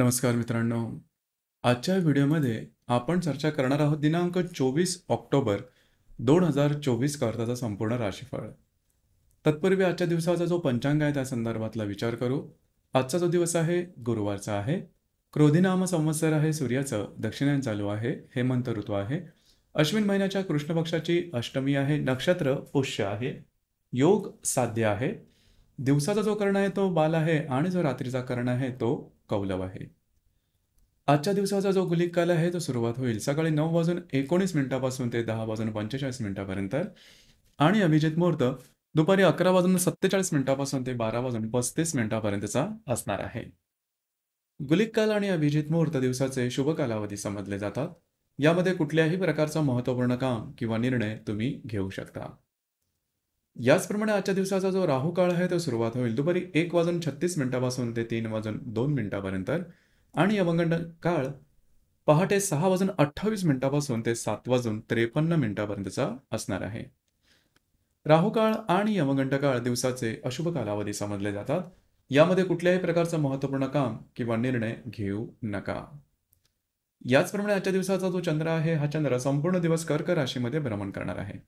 नमस्कार मित्रांनो आजच्या व्हिडिओमध्ये आपण चर्चा करणार आहोत दिनांक चोवीस ऑक्टोबर दोन हजार चोवीस करताचा संपूर्ण राशीफळ तत्पूर्वी आजच्या दिवसाचा जो पंचांग आहे त्या संदर्भातला विचार करू आजचा जो दिवस आहे गुरुवारचा आहे क्रोधीनाम संवत्सर आहे सूर्याचं दक्षिणायन चालू आहे हेमंत ऋतू आहे अश्विन महिन्याच्या कृष्ण पक्षाची अष्टमी आहे नक्षत्र पुष्य आहे योग साध्य आहे दिवसाचा जो कर्ण आहे तो बाल आहे आणि जो रात्रीचा कर्ण आहे तो कौलव आहे आजच्या दिवसाचा जो गुलिक काल आहे तो सुरुवात होईल सकाळी नऊ वाजून एकोणीस मिनिटापासून ते दहा वाजून पंचेचाळीस मिनिटापर्यंत आणि अभिजित मुहूर्त दुपारी अकरा वाजून सत्तेचाळीस मिनिटापासून ते बारा वाजून पस्तीस मिनिटापर्यंतचा असणार आहे गुलिक काल आणि अभिजित मुहूर्त दिवसाचे शुभ कालावधी समजले जातात यामध्ये कुठल्याही प्रकारचा महत्वपूर्ण काम किंवा निर्णय तुम्ही घेऊ शकता याचप्रमाणे आजच्या दिवसाचा जो राहू काळ आहे तो सुरुवात होईल दुपारी एक वाजून छत्तीस मिनिटापासून ते तीन वाजून दोन मिनिटापर्यंत आणि अवंगंड काळ पहाटे सहा वाजून अठ्ठावीस मिनिटापासून ते सात वाजून त्रेपन्न मिनिटापर्यंतचा असणार आहे राहुकाळ आणि यमगंड काळ दिवसाचे अशुभ कालावधी समजले जातात यामध्ये कुठल्याही प्रकारचं महत्वपूर्ण काम किंवा निर्णय घेऊ नका याचप्रमाणे आजच्या दिवसाचा जो चंद्र आहे हा चंद्र संपूर्ण दिवस कर्क राशीमध्ये भ्रमण करणार आहे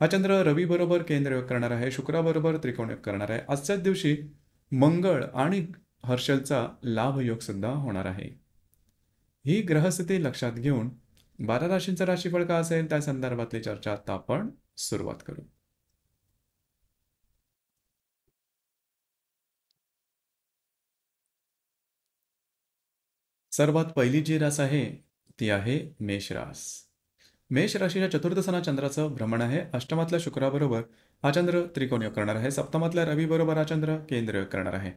हा चंद्र बरोबर केंद्र करणार आहे शुक्राबरोबर त्रिकोण करणार आहे आजच्याच दिवशी मंगळ आणि हर्षलचा लाभयोग सुद्धा होणार आहे ही ग्रहस्थिती लक्षात घेऊन बारा राशींचं राशीफळ का असेल त्या संदर्भातली चर्चा आता आपण सुरुवात करू सर्वात पहिली जी रास आहे ती आहे मेषरास मेष राशीच्या चतुर्थ चंद्राचं भ्रमण आहे अष्टमातल्या शुक्राबरोबर हा चंद्र योग करणार आहे सप्तमातल्या रवीबरोबर हा चंद्र केंद्र करणार आहे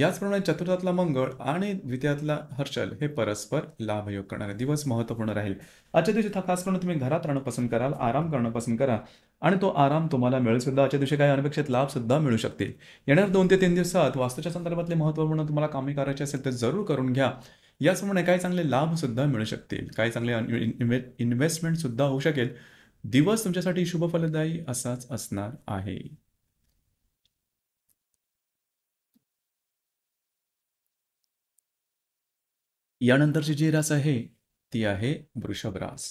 याचप्रमाणे चतुर्थातला मंगळ आणि द्वितीयातला हर्षल हे परस्पर लाभयोग आहे दिवस महत्त्वपूर्ण राहील आजच्या दिवशी खास करून तुम्ही घरात राहणं पसंत कराल आराम करणं पसंत करा आणि तो आराम तुम्हाला मिळेल सुद्धा आजच्या दिवशी काही अनपेक्षित लाभ सुद्धा मिळू शकतील येणार दोन ते तीन दिवसात वास्तूच्या संदर्भातले महत्त्वपूर्ण तुम्हाला कामे करायचे असेल तर जरूर करून घ्या याचप्रमाणे काही चांगले लाभ सुद्धा मिळू शकतील काही चांगले इन्व्हेस्टमेंट सुद्धा होऊ शकेल दिवस तुमच्यासाठी शुभ फलदायी असाच असणार आहे यानंतरची जी रास आहे ती आहे वृषभ रास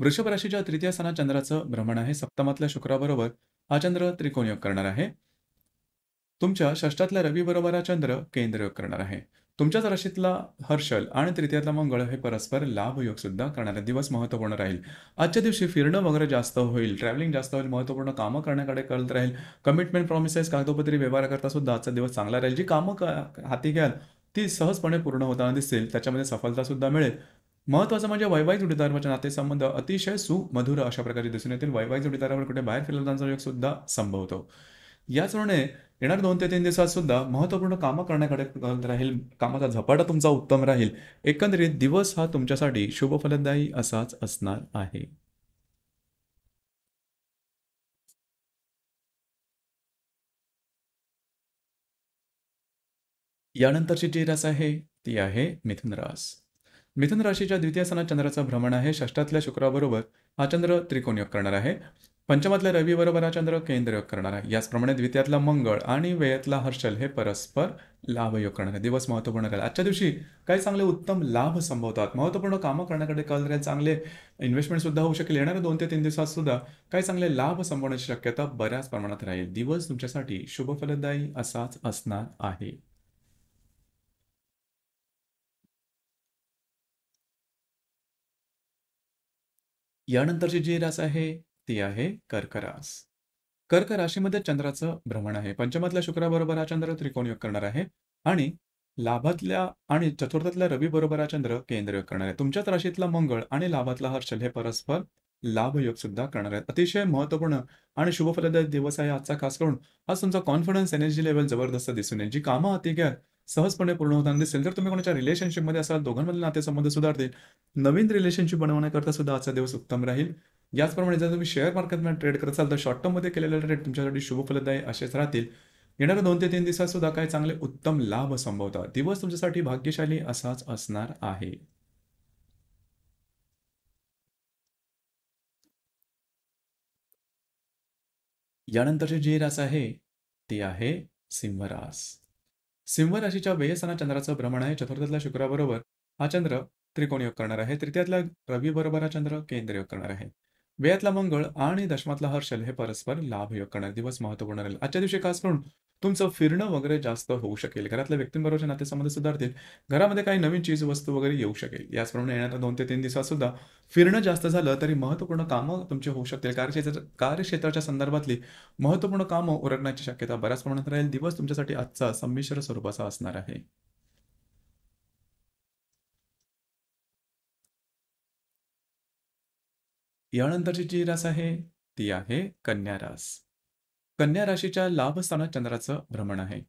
वृषभ राशीच्या तृतीय स्थानात चंद्राचं भ्रमण आहे सप्तमातल्या शुक्राबरोबर हा चंद्र त्रिकोण योग करणार आहे तुमच्या षष्टातल्या रवी बरोबर हा चंद्र केंद्र योग करणार आहे तुमच्याच राशीतला हर्षल आणि तृतीयातला मंगळ हे परस्पर लाभयोग सुद्धा करणारे दिवस महत्त्वपूर्ण राहील आजच्या दिवशी फिरणं वगैरे जास्त होईल ट्रॅव्हलिंग जास्त होईल महत्त्वपूर्ण कामं करण्याकडे कळत राहील कमिटमेंट प्रॉमिसेस कागदोपत्री करता सुद्धा आजचा दिवस चांगला राहील जी कामं हाती घ्याल ती सहजपणे पूर्ण होताना दिसतील त्याच्यामध्ये सफलता सुद्धा मिळेल महत्त्वाचं म्हणजे वैवाहिक जोडीदाराच्या नातेसंबंध अतिशय सुमधुर अशा प्रकारे दिसून येतील वैवाहिक जोडीदारावर कुठे बाहेर फिरला योग सुद्धा संभवतो याचप्रमाणे येणार दोन ते तीन दिवसात सुद्धा महत्वपूर्ण कामं करण्याकडे राहील कामाचा झपाटा तुमचा उत्तम राहील एकंदरीत दिवस हा तुमच्यासाठी शुभ फलदायी असाच असणार आहे यानंतरची जी रास आहे ती आहे मिथुन रास मिथुन राशीच्या द्वितीय सणात चंद्राचा भ्रमण आहे षष्टातल्या शुक्राबरोबर हा चंद्र त्रिकोण योग करणार आहे पंचमातल्या रवी बरोबर चंद्र केंद्र करणार आहे याचप्रमाणे द्वितीयातला मंगळ आणि वेळेतला हर्षल हे परस्पर लाभयोग करणार आहे दिवस महत्वपूर्ण राहील आजच्या दिवशी काही चांगले उत्तम लाभ संभवतात महत्त्वपूर्ण कामं करण्याकडे कल राहील चांगले इन्व्हेस्टमेंट सुद्धा होऊ शकेल येणाऱ्या दोन ते तीन दिवसात सुद्धा काही चांगले लाभ संभवण्याची शक्यता बऱ्याच प्रमाणात राहील दिवस तुमच्यासाठी शुभ फलदायी असाच असणार आहे यानंतरची जी रास आहे ती आहे कर्करास कर्क राशीमध्ये चंद्राचं भ्रमण आहे पंचमातल्या शुक्राबरोबर हा चंद्र त्रिकोण योग करणार आहे आणि लाभातल्या आणि चतुर्थातल्या रवी बरोबर हा चंद्र केंद्र योग करणार आहे तुमच्याच राशीतला मंगळ आणि लाभातला हर्षल हे परस्पर लाभयोग सुद्धा करणार आहेत अतिशय महत्वपूर्ण आणि शुभफलदायी दिवस आहे आजचा खास करून आज तुमचा कॉन्फिडन्स एनर्जी लेवल जबरदस्त दिसून येईल जी कामं अति घ्या सहजपणे पूर्ण होताना दिसेल जर तुम्ही कोणाच्या रिलेशनशिपमध्ये असाल दोघांमधले नातेसंबंध सुधारतील नवीन रिलेशनशिप बनवण्याकरता सुद्धा आजचा दिवस उत्तम राहील याचप्रमाणे जर तुम्ही शेअर मार्केटमध्ये ट्रेड करत असाल तर शॉर्ट टर्म मध्ये केलेला ट्रेड तुमच्यासाठी फलदायी असेच राहतील येणाऱ्या दोन ते तीन दिवसात सुद्धा काय चांगले उत्तम लाभ संभवतात दिवस तुमच्यासाठी भाग्यशाली असाच असणार आहे यानंतरची जी रास आहे ती आहे सिंहरास सिंह राशीच्या चंद्राचं भ्रमण आहे चतुर्थातल्या शुक्राबरोबर हा चंद्र त्रिकोण योग करणार आहे तृतीयातल्या रवी बरोबर हा चंद्र केंद्र योग करणार आहे वेयातला मंगळ आणि दशमातला हर्षल हे परस्पर योग करणार दिवस महत्वपूर्ण राहील आजच्या दिवशी खास करून तुमचं फिरणं वगैरे जास्त होऊ शकेल घरातल्या व्यक्तींबरोबर नातेसंबंध सुधारतील घरामध्ये काही नवीन चीज वस्तू वगैरे येऊ शकेल याचप्रमाणे येणाऱ्या दोन ते तीन दिवसात सुद्धा फिरणं जास्त झालं तरी महत्वपूर्ण कामं तुमची होऊ शकतील कार्यक्षेत्र कार्यक्षेत्राच्या संदर्भातली महत्वपूर्ण कामं उरकण्याची शक्यता बऱ्याच प्रमाणात राहील दिवस तुमच्यासाठी आजचा संमिश्र स्वरूपाचा असणार आहे यानंतरची जी रास आहे ती आहे कन्या रास कन्या राशीच्या लाभस्थानात चंद्राचं भ्रमण आहे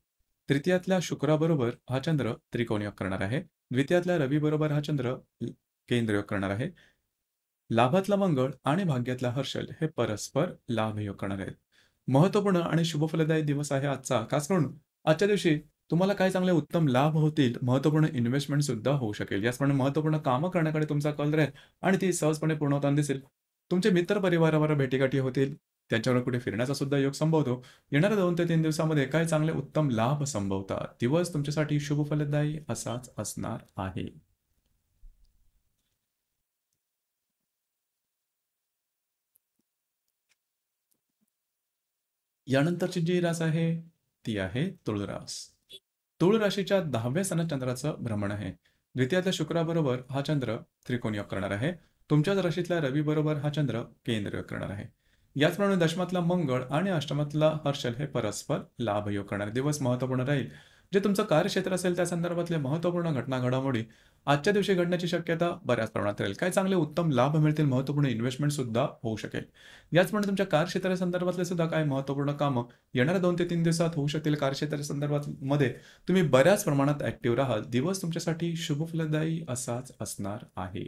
तृतीयातल्या शुक्राबरोबर हा चंद्र त्रिकोणयोग करणार आहे द्वितीयातल्या रवीबरोबर हा चंद्र केंद्रयोग करणार आहे लाभातला मंगळ आणि भाग्यातला हर्षल हे परस्पर लाभयोग करणार आहेत महत्वपूर्ण आणि शुभफलदायी दिवस आहे आजचा खास करून आजच्या दिवशी तुम्हाला काय चांगले उत्तम लाभ होतील महत्वपूर्ण इन्व्हेस्टमेंट सुद्धा होऊ शकेल याचप्रमाणे महत्वपूर्ण कामं करण्याकडे तुमचा कल राहील आणि ती सहजपणे पूर्ण होताना दिसेल तुमचे मित्र परिवारावर भेटीगाठी होतील त्यांच्यावर कुठे फिरण्याचा सुद्धा योग संभवतो येणाऱ्या दोन ते तीन दिवसामध्ये काय चांगले उत्तम लाभ संभवतात दिवस तुमच्यासाठी शुभ फलदायी असाच असणार आहे यानंतरची जी रास आहे ती आहे तुळरास तुळ राशीच्या दहाव्या सणात चंद्राचं भ्रमण आहे द्वितीयातल्या शुक्राबरोबर हा चंद्र त्रिकोण योग करणार आहे तुमच्याच राशीतल्या बरोबर हा चंद्र केंद्र करणार आहे याचप्रमाणे दशमातला मंगळ आणि अष्टमातला हर्षल हे परस्पर लाभयोग करणार दिवस महत्वपूर्ण राहील जे तुमचं कार्यक्षेत्र असेल त्या संदर्भातले महत्वपूर्ण घटना घडामोडी आजच्या दिवशी घडण्याची शक्यता बऱ्याच प्रमाणात राहील काय चांगले उत्तम लाभ मिळतील महत्वपूर्ण इन्व्हेस्टमेंट सुद्धा होऊ शकेल याचप्रमाणे तुमच्या कार्यक्षेत्रा संदर्भातले सुद्धा काय महत्वपूर्ण कामं येणाऱ्या दोन ते तीन दिवसात होऊ शकतील कार्यक्षेत्रा संदर्भात मध्ये तुम्ही बऱ्याच प्रमाणात ऍक्टिव्ह राहाल दिवस तुमच्यासाठी शुभफलदायी असाच असणार आहे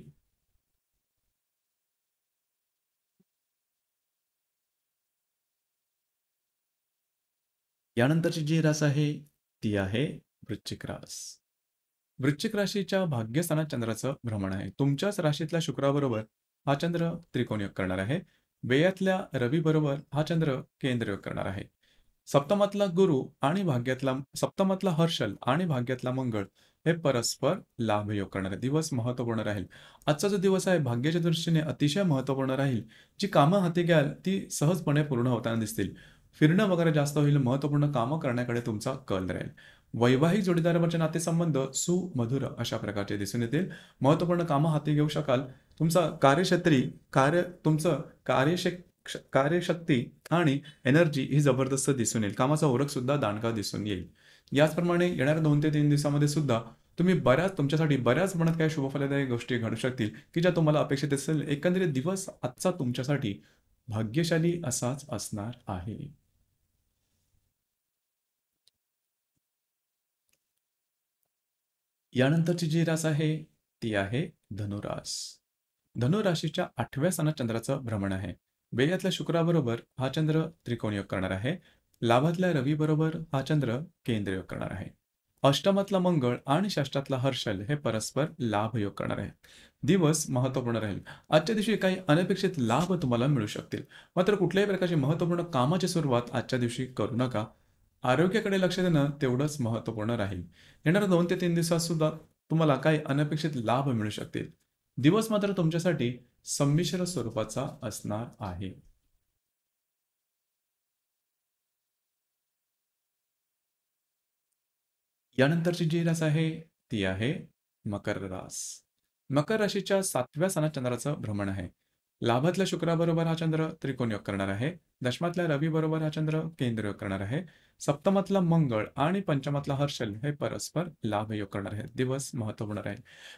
यानंतरची जी रास आहे ती आहे वृश्चिक रास वृश्चिक राशीच्या भाग्यस्थानात चंद्राचं भ्रमण आहे तुमच्याच राशीतल्या शुक्राबरोबर हा चंद्र त्रिकोणयोग करणार आहे वेयातल्या रवीबरोबर हा चंद्र केंद्रयोग करणार आहे सप्तमातला गुरु आणि भाग्यातला सप्तमातला हर्षल आणि भाग्यातला मंगळ हे परस्पर लाभयोग करणार आहे दिवस महत्वपूर्ण राहील आजचा जो दिवस आहे भाग्याच्या दृष्टीने अतिशय महत्वपूर्ण राहील जी कामं हाती घ्याल ती सहजपणे पूर्ण होताना दिसतील फिरणं वगैरे जास्त होईल महत्वपूर्ण कामं करण्याकडे तुमचा कल राहील वैवाहिक जोडीदारावरचे नातेसंबंध सुमधुर अशा प्रकारचे दिसून येतील महत्वपूर्ण कामं हाती घेऊ शकाल तुमचा कार्यक्षेत्री कार्य तुमचं कार्यशक्ती आणि एनर्जी ही जबरदस्त दिसून येईल कामाचा ओरख सुद्धा दांडका दिसून येईल याचप्रमाणे येणाऱ्या दोन ते तीन दिवसामध्ये सुद्धा तुम्ही बऱ्याच तुमच्यासाठी बऱ्याच प्रमाणात काही शुभफलदायी गोष्टी घडू शकतील की ज्या तुम्हाला अपेक्षित असेल एकंदरीत दिवस आजचा तुमच्यासाठी भाग्यशाली असाच असणार आहे यानंतरची जी रास आहे ती आहे धनुरास धनुराशीच्या आठव्या स्थानात चंद्राचं भ्रमण आहे बेयातल्या शुक्राबरोबर हा चंद्र योग करणार आहे लाभातल्या रवीबरोबर हा चंद्र केंद्रयोग करणार आहे अष्टमातला मंगळ आणि षष्टातला हर्षल हे परस्पर लाभ योग करणार आहेत दिवस महत्वपूर्ण राहील आजच्या दिवशी काही अनपेक्षित लाभ तुम्हाला मिळू शकतील मात्र कुठल्याही प्रकारची महत्वपूर्ण कामाची सुरुवात आजच्या दिवशी करू नका आरोग्याकडे लक्ष देणं तेवढंच महत्वपूर्ण राहील येणाऱ्या दोन ते तीन दिवसात सुद्धा तुम्हाला काही अनपेक्षित लाभ मिळू शकतील दिवस मात्र तुमच्यासाठी संमिश्र स्वरूपाचा असणार आहे यानंतरची जी रास आहे ती आहे मकर रास मकर राशीच्या सातव्या सणात चंद्राचं भ्रमण आहे लाभातल्या शुक्राबरोबर हा चंद्र त्रिकोण योग करणार आहे दशमातल्या रवी बरोबर हा चंद्र केंद्र योग करणार आहे सप्तमातला मंगळ आणि पंचमातला हर्षल हे परस्पर लाभयोग करणार आहेत दिवस महत्वपूर्ण आहे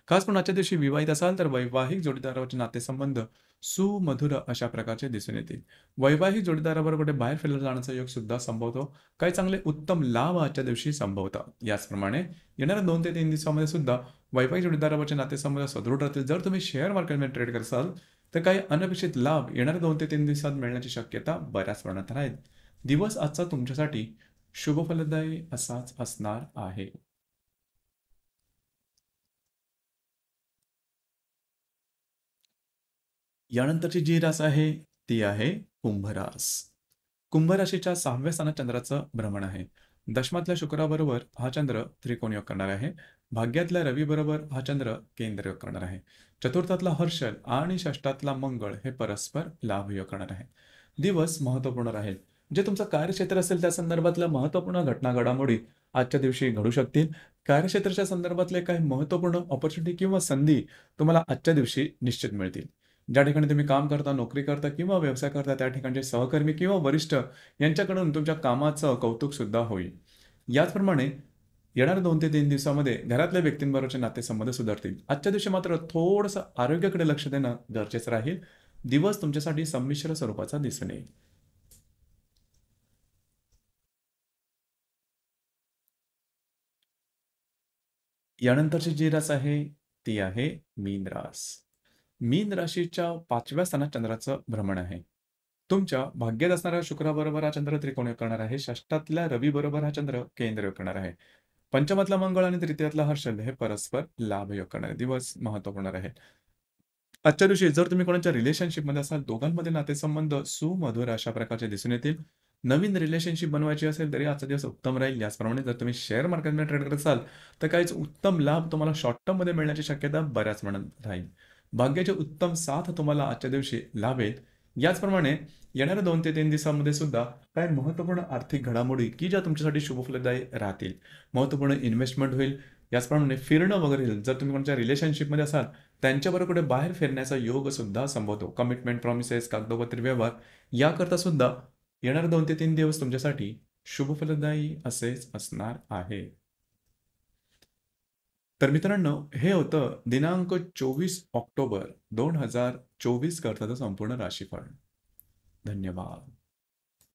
खास करून आजच्या दिवशी विवाहित असाल तर वैवाहिक जोडीदारावरचे नातेसंबंध सुमधुर अशा प्रकारचे दिसून येतील वैवाहिक जोडीदाराबरोबर कुठे बाहेर फिरला जाण्याचा योग सुद्धा संभवतो काही चांगले उत्तम लाभ आजच्या दिवशी संभवतात याचप्रमाणे येणाऱ्या दोन ते तीन दिवसामध्ये सुद्धा वैवाहिक जोडीदारावरचे नातेसंबंध सदृढ राहतील जर तुम्ही शेअर मार्केटमध्ये ट्रेड करत तर काही अनपेक्षित लाभ येणाऱ्या दोन ते तीन दिवसात मिळण्याची शक्यता बऱ्याच प्रमाणात राहील दिवस आजचा तुमच्यासाठी शुभफलदायी असाच असणार आहे यानंतरची जी रास आहे ती आहे कुंभरास कुंभराशीच्या सहाव्या स्थानात चंद्राचं भ्रमण आहे दशमातल्या शुक्राबरोबर हा चंद्र त्रिकोण योग करणार आहे भाग्यातल्या रवी बरोबर हा चंद्र केंद्र योग करणार आहे चतुर्थातला हर्षल आणि षष्टातला मंगळ हे परस्पर लाभ योग करणार आहे दिवस महत्वपूर्ण राहील जे तुमचं कार्यक्षेत्र असेल त्या संदर्भातल्या महत्त्वपूर्ण घटना घडामोडी आजच्या दिवशी घडू शकतील कार्यक्षेत्राच्या संदर्भातले काही महत्वपूर्ण ऑपॉर्च्युनिटी किंवा संधी तुम्हाला आजच्या दिवशी निश्चित मिळतील ज्या ठिकाणी तुम्ही काम करता नोकरी करता किंवा व्यवसाय करता त्या ठिकाणचे सहकर्मी किंवा वरिष्ठ यांच्याकडून तुमच्या कामाचं कौतुक सुद्धा होईल याचप्रमाणे येणाऱ्या दोन ते तीन दिवसामध्ये घरातल्या व्यक्तींबरोबरचे नातेसंबंध सुधारतील आजच्या दिवशी मात्र थोडंसं आरोग्याकडे लक्ष देणं गरजेचं राहील दिवस तुमच्यासाठी संमिश्र स्वरूपाचा दिसून येईल यानंतरची जी रास आहे ती आहे मीन रास मीन राशीच्या पाचव्या स्थानात चंद्राचं भ्रमण आहे तुमच्या भाग्यात असणाऱ्या शुक्राबरोबर हा चंद्र त्रिकोण करणार आहे षष्टातल्या रवी बरोबर हा चंद्र केंद्र करणार आहे पंचमातला मंगळ आणि तृतीयातला हर्षल हे परस्पर लाभयोग करणारे दिवस महत्वपूर्ण आहे आजच्या दिवशी जर तुम्ही कोणाच्या मध्ये असाल दोघांमध्ये नातेसंबंध सुमधुर अशा प्रकारचे दिसून येतील नवीन रिलेशनशिप बनवायची असेल तरी आजचा दिवस उत्तम राहील याचप्रमाणे जर तुम्ही शेअर मार्केटमध्ये ट्रेड करत असाल तर काहीच उत्तम लाभ तुम्हाला शॉर्ट टर्ममध्ये मिळण्याची शक्यता बऱ्याच प्रमाणात राहील भाग्याचे उत्तम साथ तुम्हाला आजच्या दिवशी लाभेल याचप्रमाणे येणाऱ्या दोन ते तीन दिवसांमध्ये सुद्धा काही महत्त्वपूर्ण आर्थिक घडामोडी की ज्या तुमच्यासाठी शुभफलदायी राहतील महत्त्वपूर्ण इन्व्हेस्टमेंट होईल याचप्रमाणे फिरणं वगैरे जर तुम्ही कोणत्या रिलेशनशिपमध्ये असाल त्यांच्याबरोबर कुठे बाहेर फिरण्याचा योग सुद्धा संभवतो कमिटमेंट प्रॉमिसेस कागदोपत्री व्यवहार याकरता सुद्धा येणार दोन ते तीन दिवस तुमच्यासाठी शुभफलदायी असेच असणार आहे तर मित्रांनो हे होतं दिनांक चोवीस ऑक्टोबर दोन हजार चोवीस करताचं संपूर्ण राशीफळ धन्यवाद